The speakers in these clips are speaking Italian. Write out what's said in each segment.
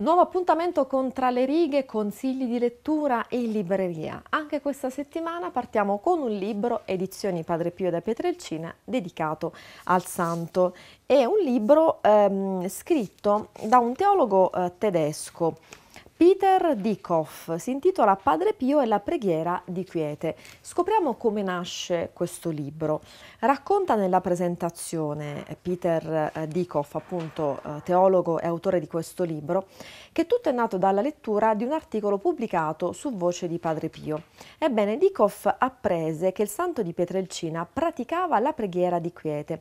Nuovo appuntamento con Tra le righe, consigli di lettura e libreria. Anche questa settimana partiamo con un libro, edizioni Padre Pio da Pietrelcina, dedicato al santo. È un libro ehm, scritto da un teologo eh, tedesco, Peter Dickoff si intitola Padre Pio e la preghiera di Quiete. Scopriamo come nasce questo libro. Racconta nella presentazione eh, Peter eh, Dickoff, appunto eh, teologo e autore di questo libro, che tutto è nato dalla lettura di un articolo pubblicato su voce di Padre Pio. Ebbene, Dickoff apprese che il santo di Pietrelcina praticava la preghiera di Quiete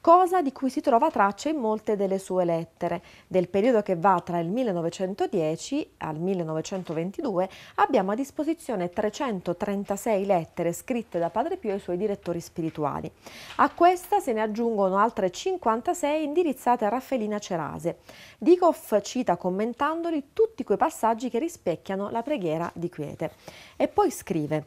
cosa di cui si trova traccia in molte delle sue lettere. Del periodo che va tra il 1910 al 1922 abbiamo a disposizione 336 lettere scritte da Padre Pio ai suoi direttori spirituali. A questa se ne aggiungono altre 56 indirizzate a Raffaellina Cerase. Dicoff cita commentandoli tutti quei passaggi che rispecchiano la preghiera di Quiete. E poi scrive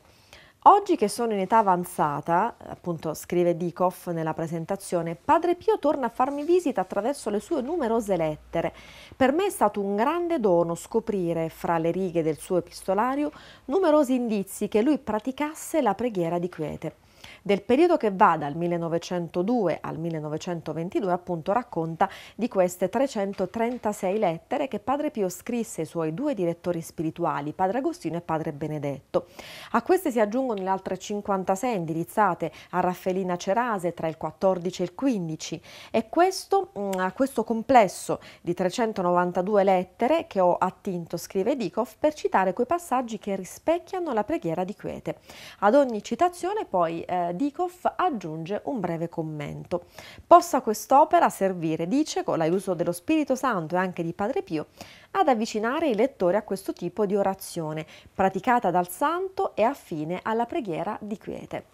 Oggi che sono in età avanzata, appunto scrive Dikoff nella presentazione, Padre Pio torna a farmi visita attraverso le sue numerose lettere. Per me è stato un grande dono scoprire, fra le righe del suo epistolario, numerosi indizi che lui praticasse la preghiera di quiete. Del periodo che va dal 1902 al 1922 appunto racconta di queste 336 lettere che Padre Pio scrisse ai suoi due direttori spirituali, Padre Agostino e Padre Benedetto. A queste si aggiungono le altre 56 indirizzate a Raffaelina Cerase tra il 14 e il 15 e questo, mm, a questo complesso di 392 lettere che ho attinto, scrive Dikov, per citare quei passaggi che rispecchiano la preghiera di Quete. Ad ogni citazione poi eh, eh, Dikoff aggiunge un breve commento. Possa quest'opera servire, dice, con l'aiuto dello Spirito Santo e anche di Padre Pio, ad avvicinare i lettori a questo tipo di orazione, praticata dal santo e affine alla preghiera di quiete.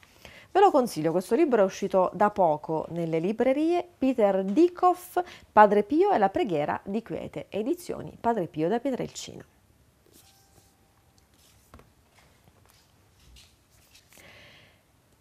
Ve lo consiglio, questo libro è uscito da poco nelle librerie Peter Dikoff, Padre Pio e la preghiera di Quiete, edizioni Padre Pio da Pietrelcina.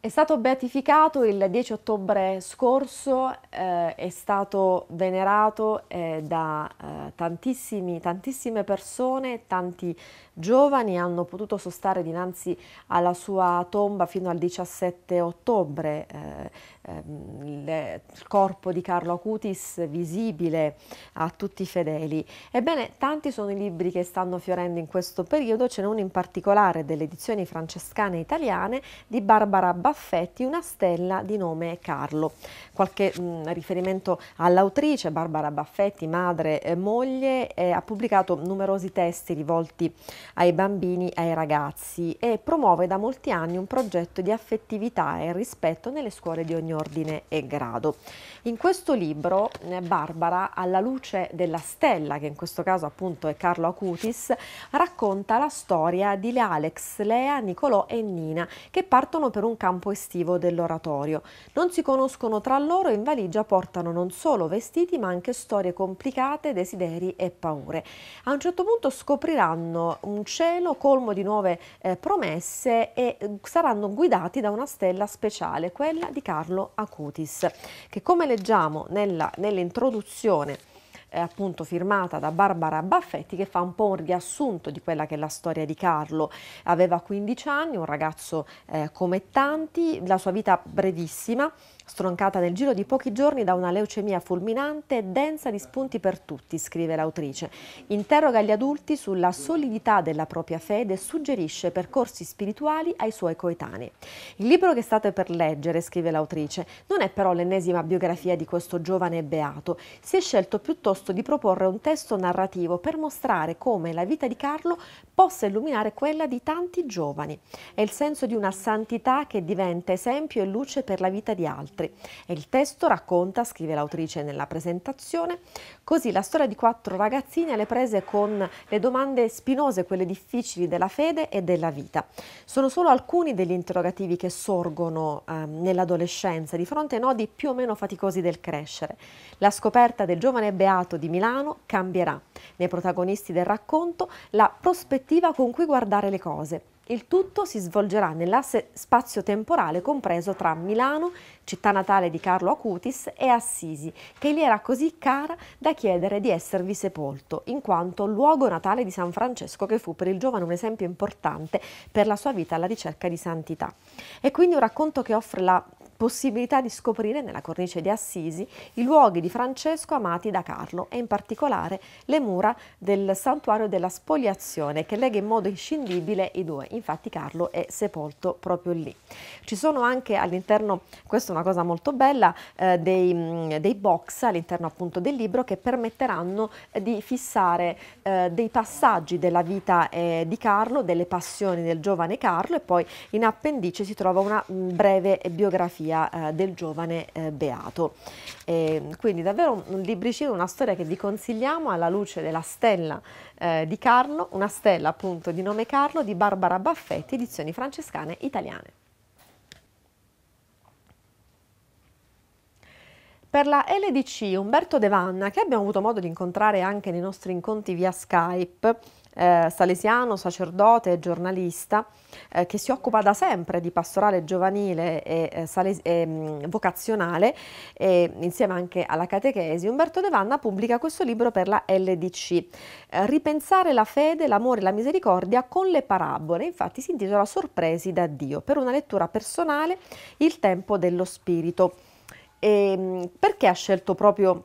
È stato beatificato il 10 ottobre scorso, eh, è stato venerato eh, da eh, tantissime persone, tanti giovani hanno potuto sostare dinanzi alla sua tomba fino al 17 ottobre. Eh, ehm, il corpo di Carlo Acutis visibile a tutti i fedeli. Ebbene, tanti sono i libri che stanno fiorendo in questo periodo, ce n'è uno in particolare delle edizioni francescane italiane di Barbara Baffetti, Una stella di nome Carlo. Qualche mh, mm, riferimento all'autrice Barbara Baffetti, madre e moglie, eh, ha pubblicato numerosi testi rivolti ai bambini e ai ragazzi e promuove da molti anni un progetto di affettività e rispetto nelle scuole di ogni ordine e grado grado. In questo libro eh, Barbara, alla luce della stella, che in questo caso appunto è Carlo Acutis, racconta la storia di Alex, Lea, Nicolò e Nina, che partono per un campo estivo dell'oratorio. Non si conoscono tra loro e in valigia portano non solo vestiti ma anche storie complicate, desideri e paure. A un certo punto scopriranno un cielo colmo di nuove eh, promesse e eh, saranno guidati da una stella speciale, quella di Carlo Acutis che come leggiamo nella, nell'introduzione eh, appunto firmata da Barbara Baffetti che fa un po' un riassunto di quella che è la storia di Carlo. Aveva 15 anni, un ragazzo eh, come tanti, la sua vita brevissima, stroncata nel giro di pochi giorni da una leucemia fulminante densa di spunti per tutti, scrive l'autrice. Interroga gli adulti sulla solidità della propria fede e suggerisce percorsi spirituali ai suoi coetanei. Il libro che state per leggere, scrive l'autrice, non è però l'ennesima biografia di questo giovane beato. Si è scelto piuttosto di proporre un testo narrativo per mostrare come la vita di Carlo possa illuminare quella di tanti giovani. È il senso di una santità che diventa esempio e luce per la vita di altri. E il testo racconta, scrive l'autrice nella presentazione, così la storia di quattro ragazzini alle prese con le domande spinose, quelle difficili della fede e della vita. Sono solo alcuni degli interrogativi che sorgono eh, nell'adolescenza di fronte ai nodi più o meno faticosi del crescere. La scoperta del giovane beato di Milano cambierà. Nei protagonisti del racconto la prospettiva prospettiva con cui guardare le cose. Il tutto si svolgerà nell'asse spazio-temporale compreso tra Milano, città natale di Carlo Acutis, e Assisi, che gli era così cara da chiedere di esservi sepolto, in quanto luogo natale di San Francesco che fu per il giovane un esempio importante per la sua vita alla ricerca di santità. È quindi un racconto che offre la possibilità di scoprire nella cornice di Assisi i luoghi di Francesco amati da Carlo e in particolare le mura del santuario della spoliazione che lega in modo inscindibile i due. Infatti Carlo è sepolto proprio lì. Ci sono anche all'interno, questa è una cosa molto bella, eh, dei, mm, dei, box all'interno appunto del libro che permetteranno di fissare eh, dei passaggi della vita eh, di Carlo, delle passioni del giovane Carlo e poi in appendice si trova una mm, breve biografia famiglia eh, del giovane eh, Beato. E, quindi davvero un libricino, una storia che vi consigliamo alla luce della stella eh, di Carlo, una stella appunto di nome Carlo di Barbara Baffetti, edizioni francescane italiane. Per la LDC Umberto De Vanna, che abbiamo avuto modo di incontrare anche nei nostri incontri via Skype, eh, salesiano, sacerdote e giornalista eh, che si occupa da sempre di pastorale giovanile e, eh, e mm, vocazionale e insieme anche alla catechesi, Umberto De Vanna pubblica questo libro per la LDC, eh, Ripensare la fede, l'amore e la misericordia con le parabole, infatti si intitola Sorpresi da Dio, per una lettura personale Il tempo dello spirito. E, mm, perché ha scelto proprio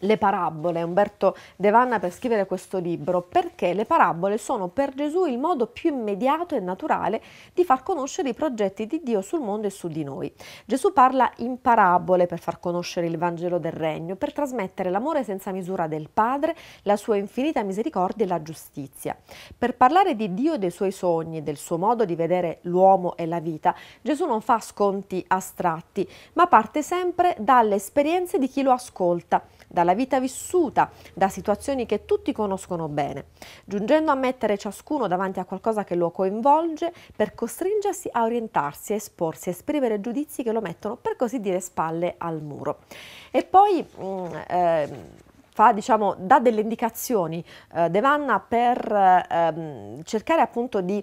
le parabole, Umberto De Vanna per scrivere questo libro, perché le parabole sono per Gesù il modo più immediato e naturale di far conoscere i progetti di Dio sul mondo e su di noi. Gesù parla in parabole per far conoscere il Vangelo del Regno, per trasmettere l'amore senza misura del Padre, la sua infinita misericordia e la giustizia. Per parlare di Dio e dei suoi sogni, del suo modo di vedere l'uomo e la vita, Gesù non fa sconti astratti, ma parte sempre dalle esperienze di chi lo ascolta, dalla dalla vita vissuta, da situazioni che tutti conoscono bene, giungendo a mettere ciascuno davanti a qualcosa che lo coinvolge per costringersi a orientarsi, a esporsi, a esprimere giudizi che lo mettono per così dire spalle al muro. E poi eh, fa, diciamo, dà delle indicazioni eh, Devanna per ehm, cercare appunto di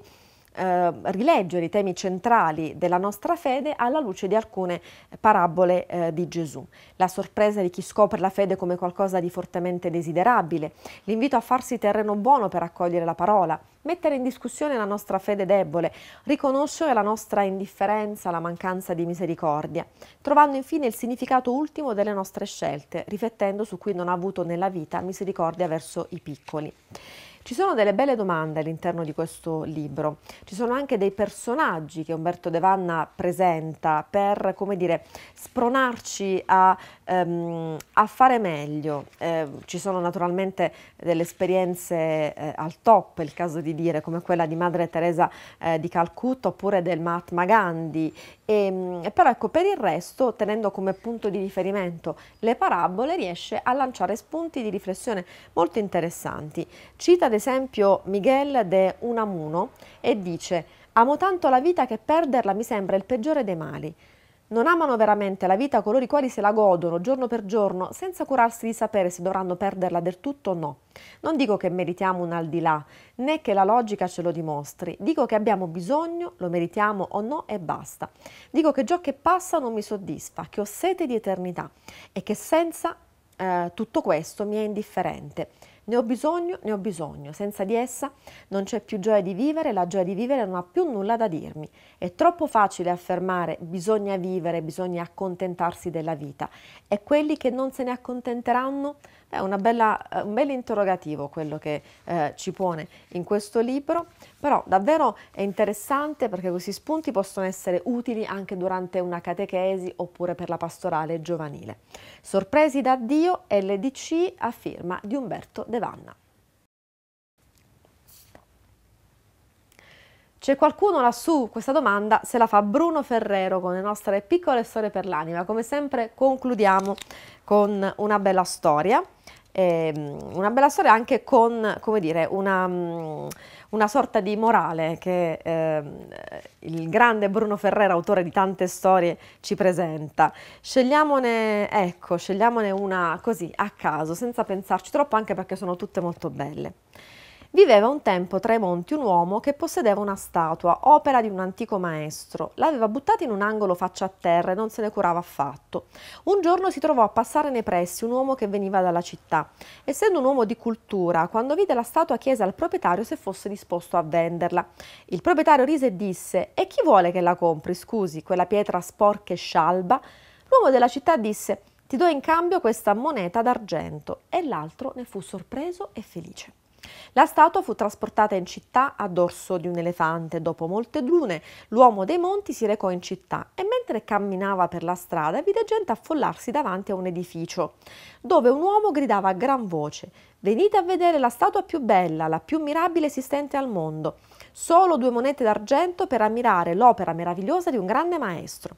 eh, rileggere i temi centrali della nostra fede alla luce di alcune eh, parabole eh, di Gesù. La sorpresa di chi scopre la fede come qualcosa di fortemente desiderabile, l'invito a farsi terreno buono per accogliere la parola, mettere in discussione la nostra fede debole, riconoscere la nostra indifferenza, la mancanza di misericordia, trovando infine il significato ultimo delle nostre scelte, riflettendo su cui non ha avuto nella vita misericordia verso i piccoli. Ci sono delle belle domande all'interno di questo libro, ci sono anche dei personaggi che Umberto De Vanna presenta per, come dire, spronarci a, ehm, a fare meglio. Eh, ci sono naturalmente delle esperienze eh, al top, è il caso di dire, come quella di Madre Teresa eh, di Calcutta oppure del Mahatma Gandhi, ehm, e, però ecco, per il resto, tenendo come punto di riferimento le parabole, riesce a lanciare spunti di riflessione molto interessanti. Cita ad esempio Miguel de Unamuno e dice «Amo tanto la vita che perderla mi sembra il peggiore dei mali». Non amano veramente la vita coloro i quali se la godono giorno per giorno senza curarsi di sapere se dovranno perderla del tutto o no. Non dico che meritiamo un al di là, né che la logica ce lo dimostri. Dico che abbiamo bisogno, lo meritiamo o no e basta. Dico che ciò che passa non mi soddisfa, che ho sete di eternità e che senza eh, tutto questo mi è indifferente. Ne ho bisogno, ne ho bisogno. Senza di essa non c'è più gioia di vivere, la gioia di vivere non ha più nulla da dirmi. È troppo facile affermare bisogna vivere, bisogna accontentarsi della vita. E quelli che non se ne accontenteranno è bella, eh, un bel interrogativo quello che eh, ci pone in questo libro, però davvero è interessante perché questi spunti possono essere utili anche durante una catechesi oppure per la pastorale giovanile. Sorpresi da Dio, LDC a firma di Umberto De Vanna. C'è qualcuno lassù, questa domanda se la fa Bruno Ferrero con le nostre piccole storie per l'anima. Come sempre concludiamo con una bella storia, eh, una bella storia anche con, come dire, una, mm, una sorta di morale che eh, il grande Bruno Ferrero, autore di tante storie, ci presenta. Scegliamone, ecco, scegliamone una così, a caso, senza pensarci troppo, anche perché sono tutte molto belle. Viveva un tempo tra i monti un uomo che possedeva una statua, opera di un antico maestro. L'aveva buttata in un angolo faccia a terra e non se ne curava affatto. Un giorno si trovò a passare nei pressi un uomo che veniva dalla città. Essendo un uomo di cultura, quando vide la statua chiese al proprietario se fosse disposto a venderla. Il proprietario rise e disse: E chi vuole che la compri? Scusi, quella pietra sporca e scialba? L'uomo della città disse: Ti do in cambio questa moneta d'argento. E l'altro ne fu sorpreso e felice. La statua fu trasportata in città a dorso di un elefante. Dopo molte dune, l'uomo dei monti si recò in città e mentre camminava per la strada vide gente affollarsi davanti a un edificio, dove un uomo gridava a gran voce «Venite a vedere la statua più bella, la più mirabile esistente al mondo. Solo due monete d'argento per ammirare l'opera meravigliosa di un grande maestro»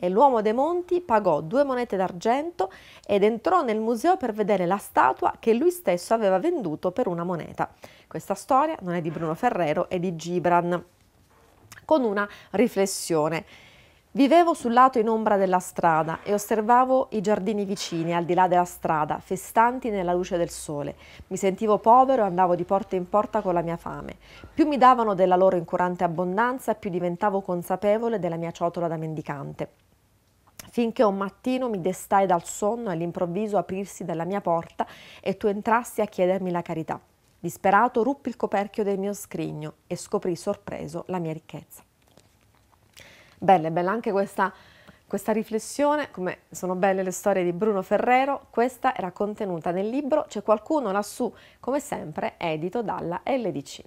e l'uomo dei monti pagò due monete d'argento ed entrò nel museo per vedere la statua che lui stesso aveva venduto per una moneta. Questa storia non è di Bruno Ferrero, è di Gibran, con una riflessione. Vivevo sul lato in ombra della strada e osservavo i giardini vicini, al di là della strada, festanti nella luce del sole. Mi sentivo povero e andavo di porta in porta con la mia fame. Più mi davano della loro incurante abbondanza, più diventavo consapevole della mia ciotola da mendicante finché un mattino mi destai dal sonno all'improvviso aprirsi dalla mia porta e tu entrasti a chiedermi la carità. Disperato ruppi il coperchio del mio scrigno e scoprì sorpreso la mia ricchezza. Bella, bella anche questa, questa riflessione, come sono belle le storie di Bruno Ferrero, questa era contenuta nel libro C'è qualcuno lassù, come sempre, edito dalla LDC.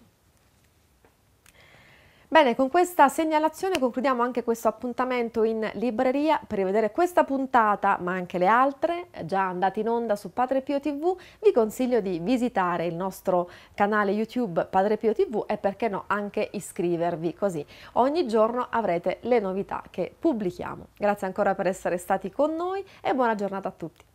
Bene, con questa segnalazione concludiamo anche questo appuntamento in libreria. Per rivedere questa puntata, ma anche le altre, già andate in onda su Padre Pio TV, vi consiglio di visitare il nostro canale YouTube Padre Pio TV e perché no anche iscrivervi, così ogni giorno avrete le novità che pubblichiamo. Grazie ancora per essere stati con noi e buona giornata a tutti.